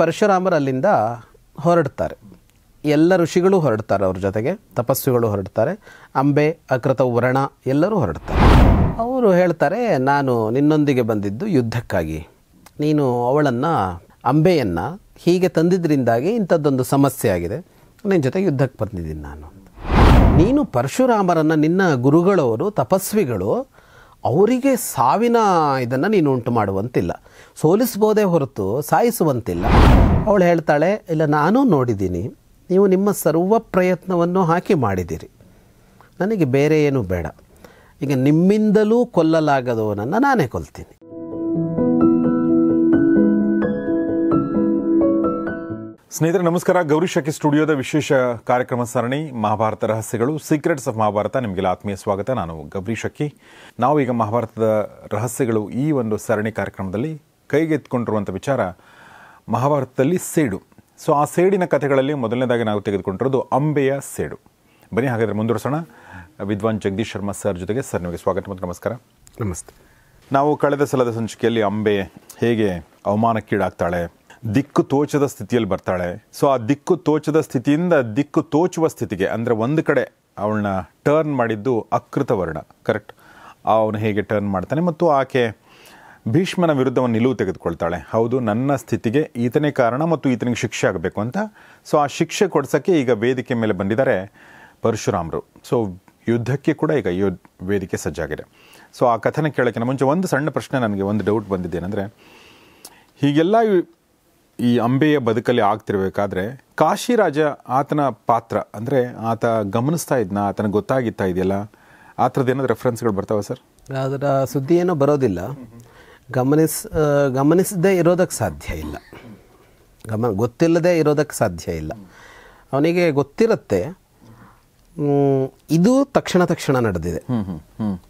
ಪರಶುರಾಮರಲ್ಲಿಂದ ಹೊರಡ್ತಾರೆ ಎಲ್ಲ ಋಷಿಗಳು ಹೊರಡ್ತಾರೆ ಅವ್ರ ಜೊತೆಗೆ ತಪಸ್ವಿಗಳು ಹೊರಡ್ತಾರೆ ಅಂಬೆ ಅಕೃತ ವರ್ಣ ಎಲ್ಲರೂ ಹೊರಡ್ತಾರೆ ಅವರು ಹೇಳ್ತಾರೆ ನಾನು ನಿನ್ನೊಂದಿಗೆ ಬಂದಿದ್ದು ಯುದ್ಧಕ್ಕಾಗಿ ನೀನು ಅವಳನ್ನು ಅಂಬೆಯನ್ನು ಹೀಗೆ ತಂದಿದ್ದರಿಂದಾಗಿ ಇಂಥದ್ದೊಂದು ಸಮಸ್ಯೆ ಆಗಿದೆ ನಿನ್ನ ಜೊತೆಗೆ ಯುದ್ಧಕ್ಕೆ ಬಂದಿದ್ದೀನಿ ನಾನು ನೀನು ಪರಶುರಾಮರನ್ನು ನಿನ್ನ ಗುರುಗಳವರು ತಪಸ್ವಿಗಳು ಅವರಿಗೆ ಸಾವಿನ ಇದನ್ನು ನೀನು ಉಂಟು ಮಾಡುವಂತಿಲ್ಲ ಸೋಲಿಸ್ಬೋದೇ ಹೊರತು ಸಾಯಿಸುವಂತಿಲ್ಲ ಅವಳು ಹೇಳ್ತಾಳೆ ಇಲ್ಲ ನಾನು ನೋಡಿದ್ದೀನಿ ನೀವು ನಿಮ್ಮ ಸರ್ವ ಪ್ರಯತ್ನವನ್ನು ಹಾಕಿ ಮಾಡಿದ್ದೀರಿ ನನಗೆ ಬೇರೆ ಏನೂ ಬೇಡ ಈಗ ನಿಮ್ಮಿಂದಲೂ ಕೊಲ್ಲಲಾಗದವನನ್ನು ನಾನೇ ಕೊಲ್ತೀನಿ ಸ್ನೇಹಿತರೆ ನಮಸ್ಕಾರ ಗೌರಿ ಶಕಿ ಸ್ಟುಡಿಯೋದ ವಿಶೇಷ ಕಾರ್ಯಕ್ರಮ ಸರಣಿ ಮಹಾಭಾರತ ರಹಸ್ಯಗಳು ಸೀಕ್ರೆಟ್ಸ್ ಆಫ್ ಮಹಾಭಾರತ ನಿಮಗೆಲ್ಲ ಆತ್ಮೀಯ ಸ್ವಾಗತ ನಾನು ಗೌರಿ ಶಕಿ ನಾವು ಈಗ ಮಹಾಭಾರತದ ರಹಸ್ಯಗಳು ಈ ಒಂದು ಸರಣಿ ಕಾರ್ಯಕ್ರಮದಲ್ಲಿ ಕೈಗೆತ್ಕೊಂಡಿರುವಂಥ ವಿಚಾರ ಮಹಾಭಾರತದಲ್ಲಿ ಸೇಡು ಸೊ ಆ ಸೇಡಿನ ಕಥೆಗಳಲ್ಲಿ ಮೊದಲನೇದಾಗಿ ನಾವು ತೆಗೆದುಕೊಂಡಿರೋದು ಅಂಬೆಯ ಸೇಡು ಬನ್ನಿ ಹಾಗಾದರೆ ಮುಂದುವರ್ಸೋಣ ವಿದ್ವಾನ್ ಜಗದೀಶ್ ಶರ್ಮಾ ಸರ್ ಜೊತೆಗೆ ಸರ್ ನಿಮಗೆ ಸ್ವಾಗತ ಮತ್ತು ನಮಸ್ಕಾರ ನಮಸ್ತೆ ನಾವು ಕಳೆದ ಸಲದ ಸಂಚಿಕೆಯಲ್ಲಿ ಅಂಬೆ ಹೇಗೆ ಅವಮಾನಕ್ಕೀಡಾಗ್ತಾಳೆ ದಿಕ್ಕು ತೋಚದ ಸ್ಥಿತಿಯಲ್ಲಿ ಬರ್ತಾಳೆ ಸೊ ಆ ದಿಕ್ಕು ತೋಚದ ಸ್ಥಿತಿಯಿಂದ ದಿಕ್ಕು ತೋಚುವ ಸ್ಥಿತಿಗೆ ಅಂದರೆ ಒಂದು ಕಡೆ ಅವಳನ್ನ ಟರ್ನ್ ಮಾಡಿದ್ದು ಅಕೃತ ವರ್ಣ ಕರೆಕ್ಟ್ ಅವನು ಹೇಗೆ ಟರ್ನ್ ಮಾಡ್ತಾನೆ ಮತ್ತು ಆಕೆ ಭೀಷ್ಮನ ವಿರುದ್ಧವನ್ನು ನಿಲುವು ತೆಗೆದುಕೊಳ್ತಾಳೆ ಹೌದು ನನ್ನ ಸ್ಥಿತಿಗೆ ಈತನೇ ಕಾರಣ ಮತ್ತು ಈತನಿಗೆ ಶಿಕ್ಷೆ ಆಗಬೇಕು ಅಂತ ಸೊ ಆ ಶಿಕ್ಷೆ ಕೊಡ್ಸೋಕ್ಕೆ ಈಗ ವೇದಿಕೆ ಮೇಲೆ ಬಂದಿದ್ದಾರೆ ಪರಶುರಾಮರು ಸೊ ಯುದ್ಧಕ್ಕೆ ಕೂಡ ಈಗ ಯೋ ವೇದಿಕೆ ಸಜ್ಜಾಗಿದೆ ಸೊ ಆ ಕಥನ ಕೇಳೋಕ್ಕಿಂತ ಮುಂಚೆ ಒಂದು ಸಣ್ಣ ಪ್ರಶ್ನೆ ನನಗೆ ಒಂದು ಡೌಟ್ ಬಂದಿದ್ದೇನೆಂದರೆ ಹೀಗೆಲ್ಲ ಈ ಅಂಬೆಯ ಬದುಕಲ್ಲಿ ಆಗ್ತಿರ್ಬೇಕಾದ್ರೆ ಕಾಶಿರಾಜ ಆತನ ಪಾತ್ರ ಅಂದರೆ ಆತ ಗಮನಿಸ್ತಾ ಇದ್ನ ಆತನ ಗೊತ್ತಾಗಿತ್ತಾ ಇದೆಯಲ್ಲ ಆ ಥರದ್ದು ಏನಾದ್ರು ರೆಫರೆನ್ಸ್ಗಳು ಬರ್ತಾವೆ ಸರ್ ಅದರ ಸುದ್ದಿ ಏನೋ ಬರೋದಿಲ್ಲ ಗಮನಿಸ್ ಗಮನಿಸದೇ ಇರೋದಕ್ಕೆ ಸಾಧ್ಯ ಇಲ್ಲ ಗಮ ಗೊತ್ತಿಲ್ಲದೆ ಇರೋದಕ್ಕೆ ಸಾಧ್ಯ ಇಲ್ಲ ಅವನಿಗೆ ಗೊತ್ತಿರುತ್ತೆ ಇದು ತಕ್ಷಣ ತಕ್ಷಣ ನಡೆದಿದೆ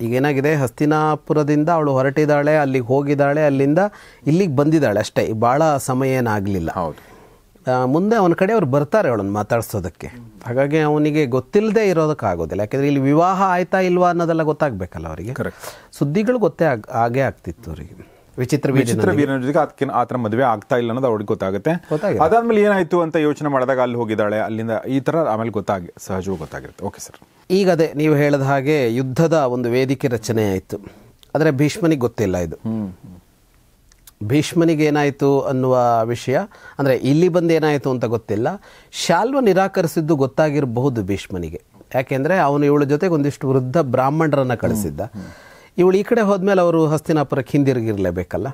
ಈಗ ಏನಾಗಿದೆ ಹಸ್ತಿನಾಪುರದಿಂದ ಅವಳು ಹೊರಟಿದ್ದಾಳೆ ಅಲ್ಲಿಗೆ ಹೋಗಿದ್ದಾಳೆ ಅಲ್ಲಿಂದ ಇಲ್ಲಿಗೆ ಬಂದಿದ್ದಾಳೆ ಅಷ್ಟೇ ಭಾಳ ಸಮಯ ಏನಾಗಲಿಲ್ಲ ಮುಂದೆ ಅವನ ಕಡೆ ಅವ್ರು ಬರ್ತಾರೆ ಅವಳನ್ನು ಮಾತಾಡ್ಸೋದಕ್ಕೆ ಹಾಗಾಗಿ ಅವನಿಗೆ ಗೊತ್ತಿಲ್ಲದೆ ಇರೋದಕ್ಕಾಗೋದಿಲ್ಲ ಯಾಕೆಂದರೆ ಇಲ್ಲಿ ವಿವಾಹ ಆಯ್ತಾ ಇಲ್ವಾ ಅನ್ನೋದೆಲ್ಲ ಗೊತ್ತಾಗಬೇಕಲ್ಲ ಅವರಿಗೆ ಸುದ್ದಿಗಳು ಗೊತ್ತೇ ಆಗ ಆಗೇ ಆಗ್ತಿತ್ತು ಅವರಿಗೆ ವಿಚಿತ್ರ ವಿಚಿತ್ರ ವೀರನ ಜೊತೆಗೆ ಅದಕ್ಕೆ ಆತರ ಮದುವೆ ಆಗ್ತಾ ಇಲ್ಲ ಅನ್ನೋದು ಅವ್ರಿಗೆ ಗೊತ್ತಾಗುತ್ತೆ ಅದಾದ್ಮೇಲೆ ಏನಾಯ್ತು ಅಂತ ಯೋಚನೆ ಮಾಡಿದಾಗ ಅಲ್ಲಿ ಹೋಗಿದ್ದಾಳೆ ಅಲ್ಲಿಂದ ಈ ತರ ಆಮೇಲೆ ಗೊತ್ತಾಗಿ ಸಹಜವಾಗಿ ಗೊತ್ತಾಗಿರುತ್ತೆ ಓಕೆ ಸರ್ ಈಗ ಅದೇ ನೀವು ಹೇಳಿದ ಹಾಗೆ ಯುದ್ಧದ ಒಂದು ವೇದಿಕೆ ರಚನೆ ಆಯ್ತು ಆದರೆ ಭೀಷ್ಮನಿಗೆ ಗೊತ್ತಿಲ್ಲ ಇದು ಭೀಷ್ಮನಿಗೆ ಏನಾಯಿತು ಅನ್ನುವ ವಿಷಯ ಅಂದರೆ ಇಲ್ಲಿ ಬಂದು ಏನಾಯಿತು ಅಂತ ಗೊತ್ತಿಲ್ಲ ಶಾಲ್ವ ನಿರಾಕರಿಸಿದ್ದು ಗೊತ್ತಾಗಿರಬಹುದು ಭೀಷ್ಮನಿಗೆ ಯಾಕೆಂದರೆ ಅವನು ಇವಳ ಜೊತೆಗೆ ಒಂದಿಷ್ಟು ವೃದ್ಧ ಬ್ರಾಹ್ಮಣರನ್ನು ಕಳಿಸಿದ್ದ ಇವಳು ಈ ಕಡೆ ಹೋದ್ಮೇಲೆ ಅವರು ಹಸ್ತಿನಾಪುರಕ್ಕೆ ಹಿಂದಿರುಗಿರಲೇಬೇಕಲ್ಲ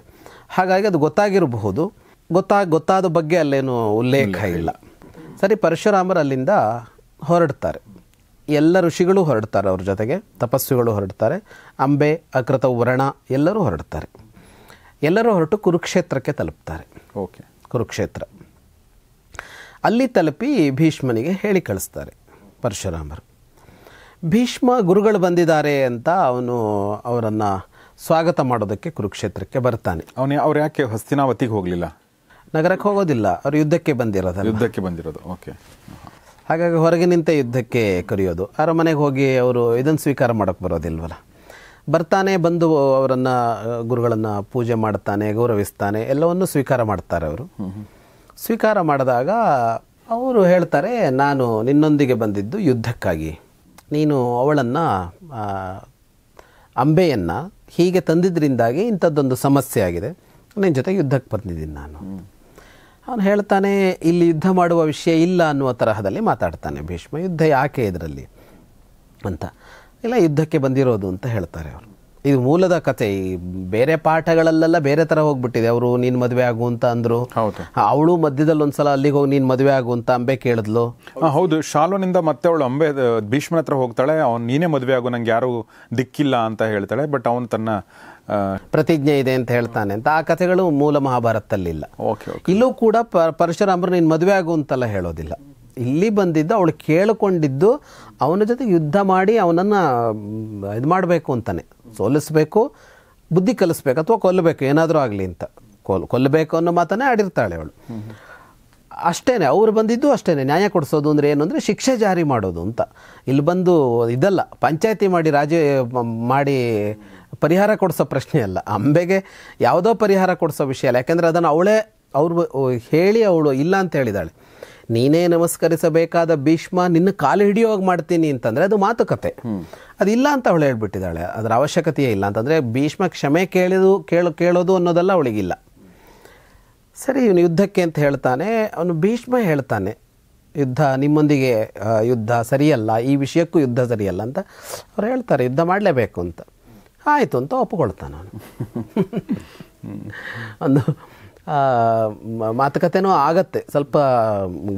ಹಾಗಾಗಿ ಅದು ಗೊತ್ತಾಗಿರಬಹುದು ಗೊತ್ತಾ ಗೊತ್ತಾದ ಬಗ್ಗೆ ಅಲ್ಲೇನು ಉಲ್ಲೇಖ ಇಲ್ಲ ಸರಿ ಪರಶುರಾಮರು ಅಲ್ಲಿಂದ ಹೊರಡ್ತಾರೆ ಎಲ್ಲ ಋಷಿಗಳು ಹೊರಡ್ತಾರೆ ಅವ್ರ ಜೊತೆಗೆ ತಪಸ್ಸುಗಳು ಹೊರಡ್ತಾರೆ ಅಂಬೆ ಅಕೃತ ವರ್ಣ ಎಲ್ಲರೂ ಹೊರಡ್ತಾರೆ ಎಲ್ಲರೂ ಹೊರಟು ಕುರುಕ್ಷೇತ್ರಕ್ಕೆ ತಲುಪ್ತಾರೆ ಓಕೆ ಕುರುಕ್ಷೇತ್ರ ಅಲ್ಲಿ ತಲುಪಿ ಭೀಷ್ಮನಿಗೆ ಹೇಳಿ ಕಳಿಸ್ತಾರೆ ಪರಶುರಾಮರು ಭೀಷ್ಮ ಗುರುಗಳು ಬಂದಿದ್ದಾರೆ ಅಂತ ಅವನು ಅವರನ್ನು ಸ್ವಾಗತ ಮಾಡೋದಕ್ಕೆ ಕುರುಕ್ಷೇತ್ರಕ್ಕೆ ಬರ್ತಾನೆ ಅವನೇ ಅವ್ರು ಯಾಕೆ ಹಸ್ತಿನಾವತಿಗೆ ಹೋಗಲಿಲ್ಲ ನಗರಕ್ಕೆ ಹೋಗೋದಿಲ್ಲ ಅವರು ಯುದ್ಧಕ್ಕೆ ಬಂದಿರೋದ ಯುದ್ಧಕ್ಕೆ ಬಂದಿರೋದು ಓಕೆ ಹಾಗಾಗಿ ಹೊರಗೆ ನಿಂತ ಯುದ್ಧಕ್ಕೆ ಕರೆಯೋದು ಅರಮನೆಗೆ ಹೋಗಿ ಅವರು ಇದನ್ನು ಸ್ವೀಕಾರ ಮಾಡೋಕ್ಕೆ ಬರೋದಿಲ್ವಲ್ಲ ಬರ್ತಾನೆ ಬಂದು ಅವರನ್ನು ಗುರುಗಳನ್ನು ಪೂಜೆ ಮಾಡ್ತಾನೆ ಗೌರವಿಸ್ತಾನೆ ಎಲ್ಲವನ್ನು ಸ್ವೀಕಾರ ಮಾಡ್ತಾರೆ ಅವರು ಸ್ವೀಕಾರ ಮಾಡಿದಾಗ ಅವರು ಹೇಳ್ತಾರೆ ನಾನು ನಿನ್ನೊಂದಿಗೆ ಬಂದಿದ್ದು ಯುದ್ಧಕ್ಕಾಗಿ ನೀನು ಅವಳನ್ನು ಅಂಬೆಯನ್ನು ಹೀಗೆ ತಂದಿದ್ದರಿಂದಾಗಿ ಇಂಥದ್ದೊಂದು ಸಮಸ್ಯೆ ಆಗಿದೆ ನಿನ್ನ ಜೊತೆ ಯುದ್ಧಕ್ಕೆ ಬಂದಿದ್ದೀನಿ ನಾನು ಅವನು ಹೇಳ್ತಾನೆ ಇಲ್ಲಿ ಯುದ್ಧ ಮಾಡುವ ವಿಷಯ ಇಲ್ಲ ಅನ್ನುವ ತರಹದಲ್ಲಿ ಮಾತಾಡ್ತಾನೆ ಭೀಷ್ಮ ಯುದ್ಧ ಯಾಕೆ ಇದರಲ್ಲಿ ಅಂತ ಇಲ್ಲ ಯುದ್ಧಕ್ಕೆ ಬಂದಿರೋದು ಅಂತ ಹೇಳ್ತಾರೆ ಅವರು ಇದು ಮೂಲದ ಕತೆ ಈ ಬೇರೆ ಪಾಠಗಳಲ್ಲೆಲ್ಲ ಬೇರೆ ತರ ಹೋಗ್ಬಿಟ್ಟಿದೆ ಅವರು ನೀನ್ ಮದುವೆ ಆಗು ಅಂತ ಅಂದರು ಅವಳು ಮಧ್ಯದಲ್ಲಿ ಒಂದ್ಸಲ ಅಲ್ಲಿಗೆ ಹೋಗಿ ನೀನ್ ಮದುವೆ ಆಗು ಅಂತ ಅಂಬೆ ಕೇಳಿದ್ಲು ಹೌದು ಶಾಲೋನಿಂದ ಮತ್ತೆ ಅವಳು ಅಂಬೆ ಭೀಷ್ಮನ ಹತ್ರ ಹೋಗ್ತಾಳೆ ಅವ್ನು ನೀನೇ ಮದುವೆ ಆಗು ನಂಗೆ ಯಾರು ದಿಕ್ಕಿಲ್ಲ ಅಂತ ಹೇಳ್ತಾಳೆ ಬಟ್ ಅವನು ತನ್ನ ಪ್ರತಿಜ್ಞೆ ಇದೆ ಅಂತ ಹೇಳ್ತಾನೆ ಅಂತ ಆ ಕಥೆಗಳು ಮೂಲ ಮಹಾಭಾರತದಲ್ಲಿಲ್ಲ ಇಲ್ಲೂ ಕೂಡ ಪರಶುರಾಮರು ನೀನು ಮದುವೆ ಆಗು ಅಂತೆಲ್ಲ ಹೇಳೋದಿಲ್ಲ ಇಲ್ಲಿ ಬಂದಿದ್ದು ಅವಳು ಕೇಳಿಕೊಂಡಿದ್ದು ಅವನ ಜೊತೆ ಯುದ್ಧ ಮಾಡಿ ಅವನನ್ನು ಇದು ಮಾಡಬೇಕು ಅಂತಾನೆ ಸೋಲಿಸ್ಬೇಕು ಬುದ್ಧಿ ಕಲಿಸ್ಬೇಕು ಅಥವಾ ಕೊಲ್ಲಬೇಕು ಏನಾದರೂ ಆಗಲಿ ಅಂತ ಕೊಲ್ ಕೊಲ್ಲಬೇಕು ಅನ್ನೋ ಮಾತನ್ನೇ ಆಡಿರ್ತಾಳೆ ಅವಳು ಅಷ್ಟೇ ಅವ್ರು ಬಂದಿದ್ದು ಅಷ್ಟೇ ನ್ಯಾಯ ಕೊಡಿಸೋದು ಅಂದರೆ ಏನು ಅಂದರೆ ಶಿಕ್ಷೆ ಜಾರಿ ಮಾಡೋದು ಅಂತ ಇಲ್ಲಿ ಬಂದು ಇದಲ್ಲ ಪಂಚಾಯತಿ ಮಾಡಿ ರಾಜ ಮಾಡಿ ಪರಿಹಾರ ಕೊಡಿಸೋ ಪ್ರಶ್ನೆ ಅಲ್ಲ ಅಂಬೆಗೆ ಯಾವುದೋ ಪರಿಹಾರ ಕೊಡಿಸೋ ವಿಷಯ ಅಲ್ಲ ಯಾಕೆಂದರೆ ಅದನ್ನು ಅವಳೇ ಅವ್ರು ಹೇಳಿ ಅವಳು ಇಲ್ಲ ಅಂತ ಹೇಳಿದಾಳೆ ನೀನೇ ನಮಸ್ಕರಿಸಬೇಕಾದ ಭೀಷ್ಮ ನಿನ್ನ ಕಾಲು ಹಿಡಿಯುವಾಗ ಮಾಡ್ತೀನಿ ಅಂತಂದರೆ ಅದು ಮಾತುಕತೆ ಅದಿಲ್ಲ ಅಂತ ಅವಳು ಹೇಳ್ಬಿಟ್ಟಿದ್ದಾಳೆ ಅದರ ಅವಶ್ಯಕತೆಯೇ ಇಲ್ಲ ಅಂತಂದರೆ ಭೀಷ್ಮ ಕ್ಷಮೆ ಕೇಳಿದು ಕೇಳು ಕೇಳೋದು ಅನ್ನೋದೆಲ್ಲ ಅವಳಿಗಿಲ್ಲ ಸರಿ ಇವನು ಯುದ್ಧಕ್ಕೆ ಅಂತ ಹೇಳ್ತಾನೆ ಅವನು ಭೀಷ್ಮ ಹೇಳ್ತಾನೆ ಯುದ್ಧ ನಿಮ್ಮೊಂದಿಗೆ ಯುದ್ಧ ಸರಿಯಲ್ಲ ಈ ವಿಷಯಕ್ಕೂ ಯುದ್ಧ ಸರಿಯಲ್ಲ ಅಂತ ಅವ್ರು ಹೇಳ್ತಾರೆ ಯುದ್ಧ ಮಾಡಲೇಬೇಕು ಅಂತ ಆಯಿತು ಅಂತ ಒಪ್ಪಿಕೊಳ್ತಾನೆ ಅವನು ಒಂದು ಮಾತುಕತೆನೂ ಆಗತ್ತೆ ಸ್ವಲ್ಪ